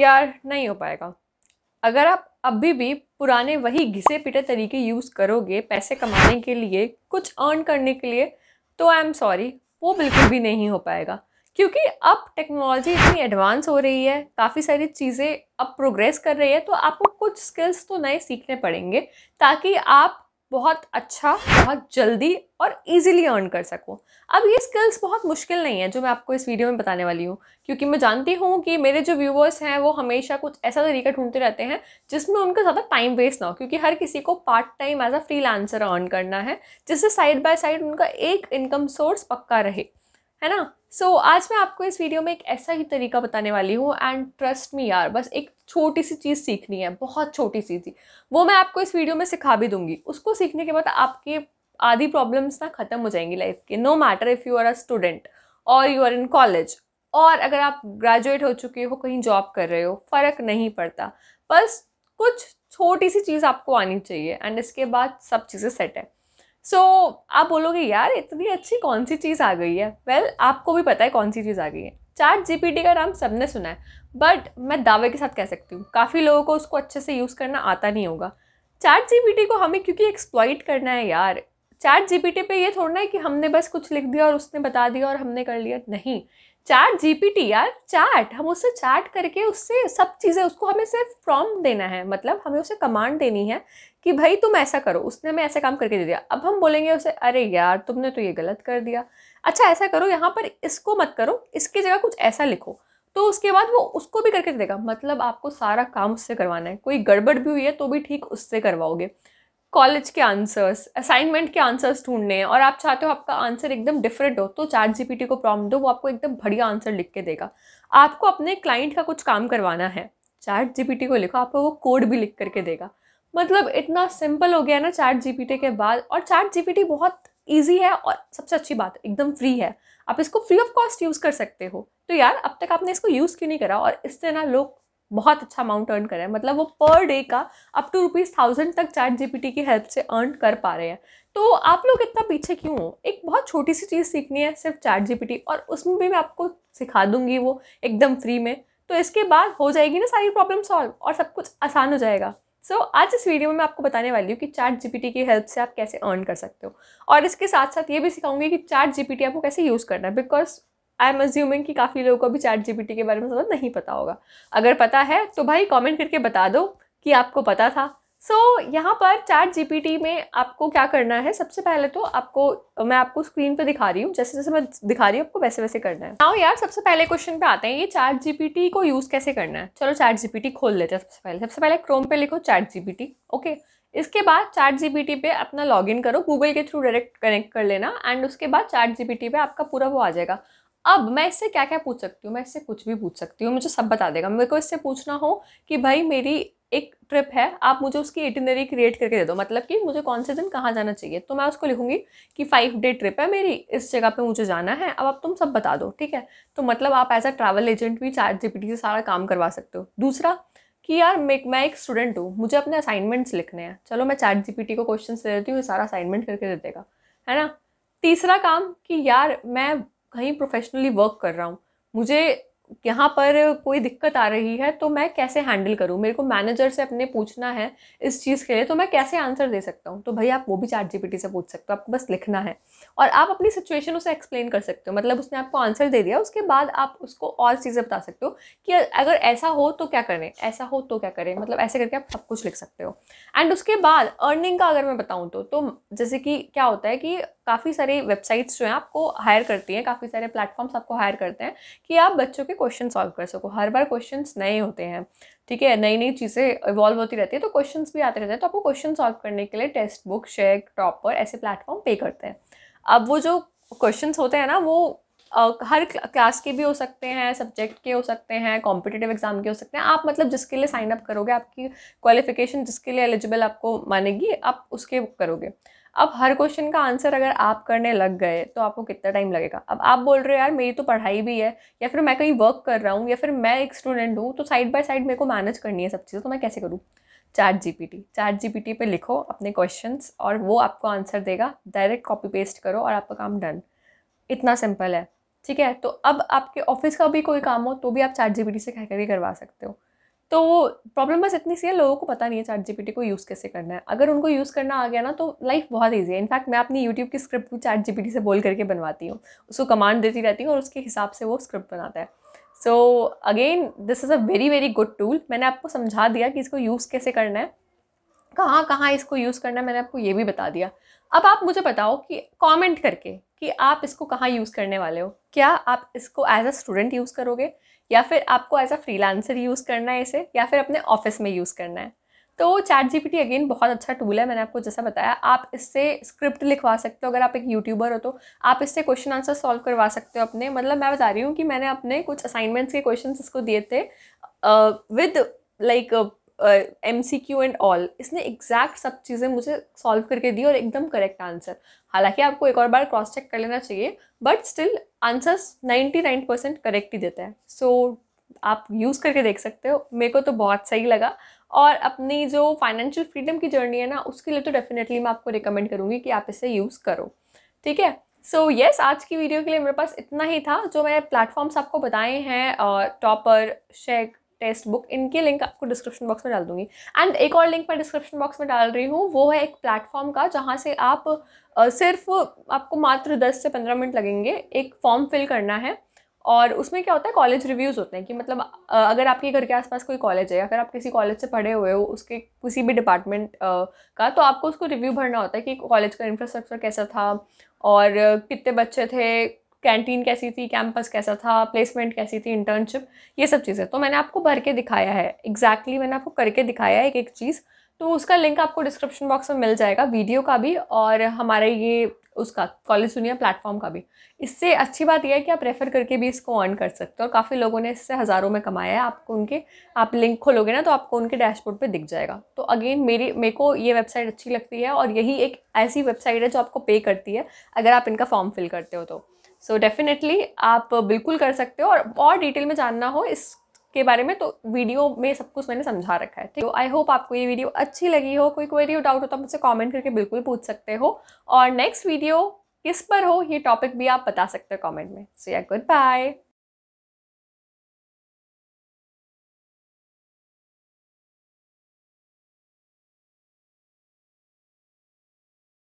यार नहीं हो पाएगा अगर आप अभी भी पुराने वही घिसे पिटे तरीके यूज़ करोगे पैसे कमाने के लिए कुछ अर्न करने के लिए तो आई एम सॉरी वो बिल्कुल भी नहीं हो पाएगा क्योंकि अब टेक्नोलॉजी इतनी एडवांस हो रही है काफ़ी सारी चीज़ें अब प्रोग्रेस कर रही है तो आपको कुछ स्किल्स तो नए सीखने पड़ेंगे ताकि आप बहुत अच्छा बहुत जल्दी और इजीली अर्न कर सकूँ अब ये स्किल्स बहुत मुश्किल नहीं है जो मैं आपको इस वीडियो में बताने वाली हूँ क्योंकि मैं जानती हूँ कि मेरे जो व्यूवर्स हैं वो हमेशा कुछ ऐसा तरीका ढूंढते रहते हैं जिसमें उनका ज़्यादा टाइम वेस्ट ना हो क्योंकि हर किसी को part time as a free earn करना है जिससे साइड बाय साइड उनका एक इनकम सोर्स पक्का रहे है ना सो so, आज मैं आपको इस वीडियो में एक ऐसा ही तरीका बताने वाली हूँ एंड ट्रस्ट मी यार बस एक छोटी सी चीज़ सीखनी है बहुत छोटी सी चीज़ वो मैं आपको इस वीडियो में सिखा भी दूंगी उसको सीखने के बाद आपके आधी प्रॉब्लम्स ना ख़त्म हो जाएंगी लाइफ के no matter if you are a student और यू आर इन कॉलेज और अगर आप ग्रेजुएट हो चुके हो कहीं जॉब कर रहे हो फ़र्क नहीं पड़ता बस कुछ छोटी सी चीज़ आपको आनी चाहिए एंड इसके बाद सब चीज़ें सेट है सो so, आप बोलोगे यार इतनी अच्छी कौन सी चीज़ आ गई है वेल well, आपको भी पता है कौन सी चीज़ आ गई है चार्ट जीपीटी का नाम सबने सुना है बट मैं दावे के साथ कह सकती हूँ काफ़ी लोगों को उसको अच्छे से यूज़ करना आता नहीं होगा चार्ट जीपीटी को हमें क्योंकि एक्सप्लॉइट करना है यार चैट जीपीटी पे ये थोड़ा ना है कि हमने बस कुछ लिख दिया और उसने बता दिया और हमने कर लिया नहीं चैट जीपीटी यार चैट हम उससे चैट करके उससे सब चीज़ें उसको हमें सिर्फ फ्रॉम देना है मतलब हमें उसे कमांड देनी है कि भाई तुम ऐसा करो उसने हमें ऐसा काम करके दे दिया अब हम बोलेंगे उसे अरे यार तुमने तो ये गलत कर दिया अच्छा ऐसा करो यहाँ पर इसको मत करो इसकी जगह कुछ ऐसा लिखो तो उसके बाद वो उसको भी करके देगा मतलब आपको सारा काम उससे करवाना है कोई गड़बड़ भी हुई है तो भी ठीक उससे करवाओगे कॉलेज के आंसर्स असाइनमेंट के आंसर्स ढूंढने हैं और आप चाहते हो आपका आंसर एकदम डिफरेंट हो तो चार जी को प्रॉब्लम दो वो आपको एकदम बढ़िया आंसर लिख के देगा आपको अपने क्लाइंट का कुछ काम करवाना है चैट जी को लिखो आपको वो कोड भी लिख करके देगा मतलब इतना सिंपल हो गया ना चैट जी के बाद और चैट जी बहुत ईजी है और सबसे अच्छी बात एकदम फ्री है आप इसको फ्री ऑफ कॉस्ट यूज़ कर सकते हो तो यार अब तक आपने इसको यूज़ क्यों नहीं करा और इससे ना लोग बहुत अच्छा अमाउंट अर्न कर रहे हैं मतलब वो पर डे का अप टू रुपीज़ थाउजेंड तक चैट जीपीटी की हेल्प से अर्न कर पा रहे हैं तो आप लोग इतना पीछे क्यों हो एक बहुत छोटी सी चीज़ सीखनी है सिर्फ चैट जीपीटी और उसमें भी मैं आपको सिखा दूंगी वो एकदम फ्री में तो इसके बाद हो जाएगी ना सारी प्रॉब्लम सॉल्व और सब कुछ आसान हो जाएगा सो so, आज इस वीडियो में मैं आपको बताने वाली हूँ कि चैट जीपीटी की हेल्प से आप कैसे अर्न कर सकते हो और इसके साथ साथ ये भी सिखाऊंगी कि चैट जीपीटी आपको कैसे यूज़ करना है बिकॉज आई एम अज्यूमिंग कि काफ़ी लोगों को अभी चैट जीपीटी के बारे में ज़्यादा नहीं पता होगा अगर पता है तो भाई कमेंट करके बता दो कि आपको पता था सो so, यहाँ पर चैट जीपीटी में आपको क्या करना है सबसे पहले तो आपको मैं आपको स्क्रीन पर दिखा रही हूँ जैसे जैसे मैं दिखा रही हूँ आपको वैसे वैसे करना है हाँ यार सबसे पहले क्वेश्चन पे आते हैं ये चैट जीपीटी को यूज़ कैसे करना है चलो चैट जीपीटी खोल लेते हैं सबसे पहले सबसे पहले क्रोम पे लिखो चैट जीपीटी ओके इसके बाद चैट जीपीटी पे अपना लॉगिन करो गूगल के थ्रू डायरेक्ट कनेक्ट कर लेना एंड उसके बाद चैट जीपीटी पे आपका पूरा वो आ जाएगा अब मैं इससे क्या क्या पूछ सकती हूँ मैं इससे कुछ भी पूछ सकती हूँ मुझे सब बता देगा मेरे को इससे पूछना हो कि भाई मेरी एक ट्रिप है आप मुझे उसकी इटिनरी क्रिएट करके दे दो मतलब कि मुझे कौन से दिन कहाँ जाना चाहिए तो मैं उसको लिखूंगी कि फाइव डे ट्रिप है मेरी इस जगह पे मुझे जाना है अब आप तुम सब बता दो ठीक है तो मतलब आप एज अ ट्रैवल एजेंट भी चार जीपीटी से सारा काम करवा सकते हो दूसरा कि यार मैं एक स्टूडेंट हूँ मुझे अपने असाइनमेंट्स लिखने हैं चलो मैं चार जीपीटी को क्वेश्चन दे देती हूँ सारा असाइनमेंट करके दे देगा है ना तीसरा काम कि यार मैं कहीं प्रोफेशनली वर्क कर रहा हूँ मुझे यहाँ पर कोई दिक्कत आ रही है तो मैं कैसे हैंडल करूँ मेरे को मैनेजर से अपने पूछना है इस चीज़ के लिए तो मैं कैसे आंसर दे सकता हूँ तो भाई आप वो भी चार जी से पूछ सकते हो आपको बस लिखना है और आप अपनी सिचुएशन उसे एक्सप्लेन कर सकते हो मतलब उसने आपको आंसर दे दिया उसके बाद आप उसको और चीज़ें बता सकते हो कि अगर ऐसा हो तो क्या करें ऐसा हो तो क्या करें मतलब ऐसे करके आप सब कुछ लिख सकते हो एंड उसके बाद अर्निंग का अगर मैं बताऊँ तो, तो जैसे कि क्या होता है कि काफ़ी सारी वेबसाइट्स जो हैं आपको हायर करती हैं काफ़ी सारे प्लेटफॉर्म्स आपको हायर करते हैं कि आप बच्चों के क्वेश्चन सॉल्व कर सको हर बार क्वेश्चन नए होते हैं ठीक है नई नई चीज़ें इवॉल्व होती रहती है तो क्वेश्चन भी आते रहते हैं तो आपको क्वेश्चन सॉल्व करने के लिए टेक्स्ट बुक शेक टॉपर ऐसे प्लेटफॉर्म पे करते हैं अब वो जो क्वेश्चन होते हैं ना वो Uh, हर क्लास के भी हो सकते हैं सब्जेक्ट के हो सकते हैं कॉम्पिटेटिव एग्जाम के हो सकते हैं आप मतलब जिसके लिए साइन अप करोगे आपकी क्वालिफिकेशन जिसके लिए एलिजिबल आपको मानेगी आप उसके करोगे अब हर क्वेश्चन का आंसर अगर आप करने लग गए तो आपको कितना टाइम लगेगा अब आप बोल रहे हो यार मेरी तो पढ़ाई भी है या फिर मैं कहीं वर्क कर रहा हूँ या फिर मैं एक स्टूडेंट हूँ तो साइड बाय साइड मेरे को मैनेज करनी है सब चीज़ें तो मैं कैसे करूँ chat G P T chat G P T पर लिखो अपने क्वेश्चन और वो आपको आंसर देगा डायरेक्ट कॉपी पेस्ट करो और आपका काम डन इतना सिंपल है ठीक है तो अब आपके ऑफिस का भी कोई काम हो तो भी आप पी टी से कह करके करवा सकते हो तो प्रॉब्लम बस इतनी सी है लोगों को पता नहीं है चैट जीपीटी को यूज़ कैसे करना है अगर उनको यूज़ करना आ गया ना तो लाइफ बहुत ईजी है इनफैक्ट मैं अपनी यूट्यूब की स्क्रिप्ट भी चैट जीपीटी से बोल करके बनवाती हूँ उसको कमांड देती रहती हूँ और उसके हिसाब से वो स्क्रिप्ट बनाता है so again this is a very very good tool मैंने आपको समझा दिया कि इसको यूज़ कैसे करना है कहाँ कहाँ इसको यूज़ करना है मैंने आपको ये भी बता दिया अब आप मुझे बताओ कि कमेंट करके कि आप इसको कहाँ यूज़ करने वाले हो क्या आप इसको एज अ स्टूडेंट यूज़ करोगे या फिर आपको एज अ फ्रीलांसर यूज़ करना है इसे या फिर अपने ऑफिस में यूज़ करना है तो चैट जी अगेन बहुत अच्छा टूल है मैंने आपको जैसा बताया आप इससे स्क्रिप्ट लिखवा सकते हो अगर आप एक यूट्यूबर हो तो आप इससे क्वेश्चन आंसर सॉल्व करवा सकते हो अपने मतलब मैं बता रही हूँ कि मैंने अपने कुछ असाइनमेंट्स के क्वेश्चन इसको दिए थे with like M C Q and all इसने एग्जैक्ट सब चीज़ें मुझे सॉल्व करके दी और एकदम करेक्ट आंसर हालांकि आपको एक और बार क्रॉस चेक कर लेना चाहिए but still answers ninety nine percent correct ही देता है सो so, आप यूज़ करके देख सकते हो मेरे को तो बहुत सही लगा और अपनी जो फाइनेंशियल फ्रीडम की जर्नी है ना उसके लिए तो डेफिनेटली मैं आपको रिकमेंड करूँगी कि आप इसे यूज़ करो ठीक है सो so, येस yes, आज की वीडियो के लिए मेरे पास इतना ही था जो मैं प्लेटफॉर्म्स आपको बताए हैं टॉपर शेक टेस्ट बुक इनके लिंक आपको डिस्क्रिप्शन बॉक्स में डाल दूंगी एंड एक और लिंक मैं डिस्क्रिप्शन बॉक्स में डाल रही हूँ वो है एक प्लेटफॉर्म का जहाँ से आप सिर्फ आपको मात्र दस से पंद्रह मिनट लगेंगे एक फॉर्म फिल करना है और उसमें क्या होता है कॉलेज रिव्यूज़ होते हैं कि मतलब अगर आपके घर के आसपास कोई कॉलेज है अगर आप किसी कॉलेज से पढ़े हुए हो उसके किसी भी डिपार्टमेंट का तो आपको उसको रिव्यू भरना होता है कि कॉलेज का इंफ्रास्ट्रक्चर कैसा था और कितने बच्चे थे कैंटीन कैसी थी कैंपस कैसा था प्लेसमेंट कैसी थी इंटर्नशिप ये सब चीज़ें तो मैंने आपको भर के दिखाया है एग्जैक्टली exactly मैंने आपको करके दिखाया है एक एक चीज़ तो उसका लिंक आपको डिस्क्रिप्शन बॉक्स में मिल जाएगा वीडियो का भी और हमारे ये उसका कॉलेज सुनिया प्लेटफॉर्म का भी इससे अच्छी बात यह है कि आप रेफ़र करके भी इसको ऑन कर सकते हो और काफ़ी लोगों ने इससे हज़ारों में कमाया है आपको उनके आप लिंक खोलोगे ना तो आपको उनके डैशबोर्ड पे दिख जाएगा तो अगेन मेरी मेरे को ये वेबसाइट अच्छी लगती है और यही एक ऐसी वेबसाइट है जो आपको पे करती है अगर आप इनका फॉर्म फिल करते हो तो सो डेफिनेटली आप बिल्कुल कर सकते हो और और डिटेल में जानना हो इस के बारे में तो वीडियो में सब कुछ मैंने समझा रखा है तो आई होप आपको ये वीडियो अच्छी लगी हो कोई क्वेरी हो डाउट हो तो मुझसे कमेंट करके बिल्कुल पूछ सकते हो और नेक्स्ट वीडियो किस पर हो ये टॉपिक भी आप बता सकते हो कमेंट में सो या गुड बाय